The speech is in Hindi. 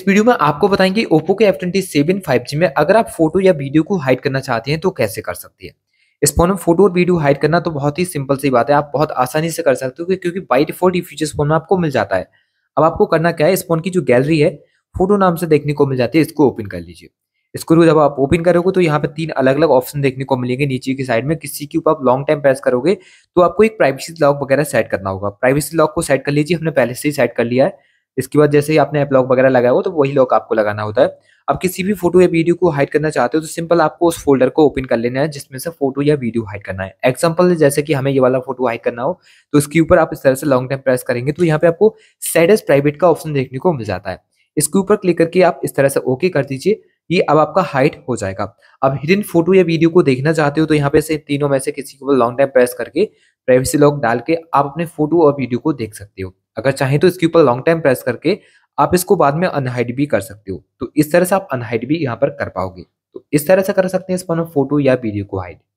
इस वीडियो में आपको बताएंगे ओप्पो के F twenty seven five G में अगर आप फोटो या वीडियो को हाइड करना चाहते हैं तो कैसे कर सकते हैं इस फोन में फोटो और वीडियो हाइड करना तो बहुत ही सिंपल सी बात है आप बहुत आसानी से कर सकते हो क्योंकि बाई डिफॉल्ट ये फीचर्स फोन में आपको मिल जाता है अब आपको करना क्या है इस फोन की जो गैलरी है फोटो नाम से देखने को मिल जाती है इसको ओपन कर लीजिए इसको जब आप ओपन करोगे तो यहाँ पे तीन अलग अलग ऑप्शन देखने को मिलेंगे नीचे की साइड में किसी के ऊपर आप लॉन्ग टाइम प्रेस करोगे तो आपको एक प्राइवेसी लॉक वगैरह सेट करना होगा प्राइवेसी लॉक को सेट कर लीजिए हमने पहले से ही सेट कर लिया है इसके बाद जैसे ही आपने एप लॉक वगैरह लगाया हो तो वही लॉक आपको लगाना होता है अब किसी भी फोटो या वीडियो को हाइड करना चाहते हो तो सिंपल आपको उस फोल्डर को ओपन कर लेना है जिसमें से फोटो या वीडियो हाइड करना है एग्जाम्पल जैसे कि हमें ये वाला फोटो हाइड करना हो तो इसके ऊपर आप इस तरह से लॉन्ग टाइम प्रेस करेंगे तो यहाँ पे आपको सेड प्राइवेट का ऑप्शन देखने को मिल जाता है इसके ऊपर क्लिक करके आप इस तरह से ओके कर दीजिए ये अब आपका हाइट हो जाएगा अब हिडन फोटो या वीडियो को देखना चाहते हो तो यहाँ पे से तीनों में से किसी को लॉन्ग टाइम प्रेस करके प्राइवेसी लॉक डाल के आप अपने फोटो और वीडियो को देख सकते हो अगर चाहें तो इसके ऊपर लॉन्ग टाइम प्रेस करके आप इसको बाद में अनहाइड भी कर सकते हो तो इस तरह से आप अनहाइड भी यहाँ पर कर पाओगे तो इस तरह से कर सकते हैं इस फोटो या वीडियो को हाइड